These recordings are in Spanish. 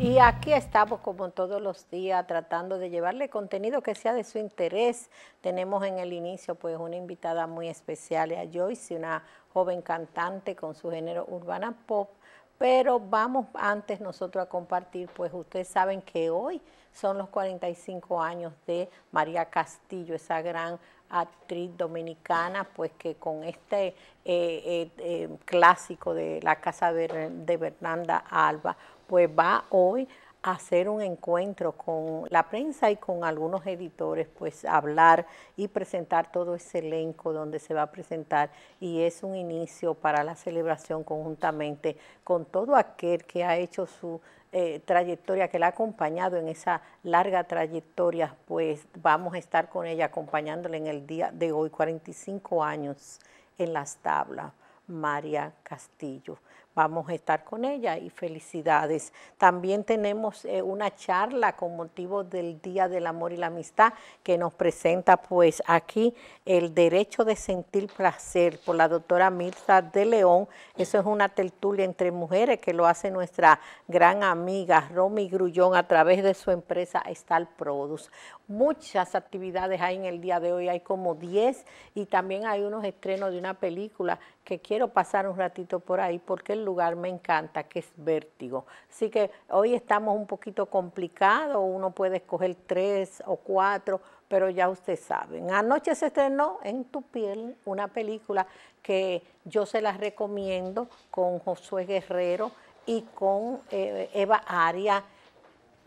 Y aquí estamos como todos los días tratando de llevarle contenido que sea de su interés. Tenemos en el inicio pues una invitada muy especial a Joyce, una joven cantante con su género urbana pop, pero vamos antes nosotros a compartir, pues ustedes saben que hoy son los 45 años de María Castillo, esa gran actriz dominicana, pues que con este eh, eh, eh, clásico de la casa de, de Bernanda Alba, pues va hoy hacer un encuentro con la prensa y con algunos editores, pues hablar y presentar todo ese elenco donde se va a presentar y es un inicio para la celebración conjuntamente con todo aquel que ha hecho su eh, trayectoria, que la ha acompañado en esa larga trayectoria, pues vamos a estar con ella acompañándole en el día de hoy, 45 años en las tablas, María Castillo vamos a estar con ella y felicidades. También tenemos eh, una charla con motivo del Día del Amor y la Amistad que nos presenta pues aquí el derecho de sentir placer por la doctora Mirta de León. Eso es una tertulia entre mujeres que lo hace nuestra gran amiga Romy Grullón a través de su empresa Star Produce. Muchas actividades hay en el día de hoy, hay como 10 y también hay unos estrenos de una película que quiero pasar un ratito por ahí porque lugar me encanta, que es vértigo. Así que hoy estamos un poquito complicados, uno puede escoger tres o cuatro, pero ya ustedes saben. Anoche se estrenó En tu piel una película que yo se las recomiendo con Josué Guerrero y con eh, Eva Aria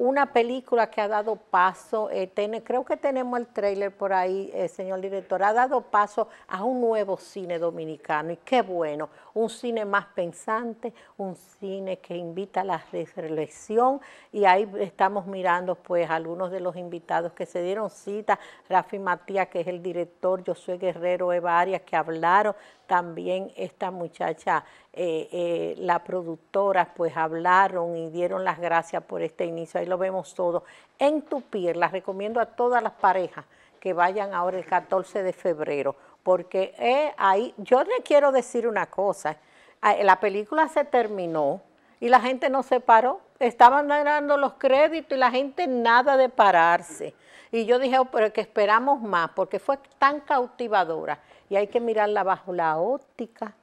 una película que ha dado paso, eh, creo que tenemos el trailer por ahí, eh, señor director, ha dado paso a un nuevo cine dominicano y qué bueno, un cine más pensante, un cine que invita a la reflexión y ahí estamos mirando pues algunos de los invitados que se dieron cita, Rafi Matías que es el director, Josué Guerrero, Eva Arias que hablaron, también esta muchacha eh, eh, las productoras la productora, pues hablaron y dieron las gracias por este inicio. Ahí lo vemos todo. En tu piel, las recomiendo a todas las parejas que vayan ahora el 14 de febrero, porque eh, ahí, yo le quiero decir una cosa, ah, la película se terminó y la gente no se paró, estaban dando los créditos y la gente nada de pararse. Y yo dije, oh, pero que esperamos más, porque fue tan cautivadora y hay que mirarla bajo la óptica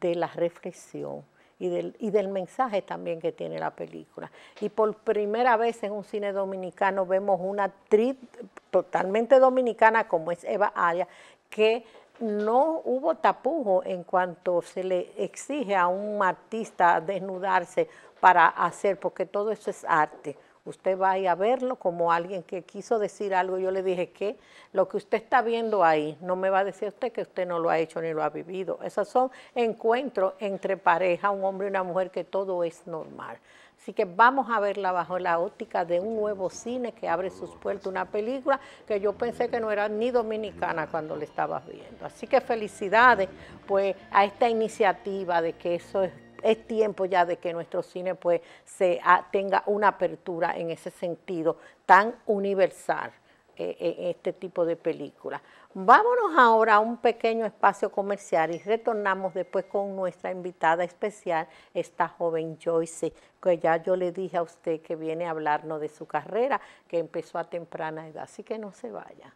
de la reflexión y del, y del mensaje también que tiene la película. Y por primera vez en un cine dominicano vemos una actriz totalmente dominicana como es Eva Aya, que no hubo tapujo en cuanto se le exige a un artista desnudarse para hacer, porque todo eso es arte. Usted va a verlo como alguien que quiso decir algo. Yo le dije que lo que usted está viendo ahí no me va a decir usted que usted no lo ha hecho ni lo ha vivido. Esos son encuentros entre pareja, un hombre y una mujer, que todo es normal. Así que vamos a verla bajo la óptica de un nuevo cine que abre sus puertas, una película que yo pensé que no era ni dominicana cuando la estabas viendo. Así que felicidades pues a esta iniciativa de que eso es es tiempo ya de que nuestro cine pues se ah, tenga una apertura en ese sentido tan universal en eh, eh, este tipo de películas. Vámonos ahora a un pequeño espacio comercial y retornamos después con nuestra invitada especial, esta joven Joyce, que ya yo le dije a usted que viene a hablarnos de su carrera, que empezó a temprana edad, así que no se vaya.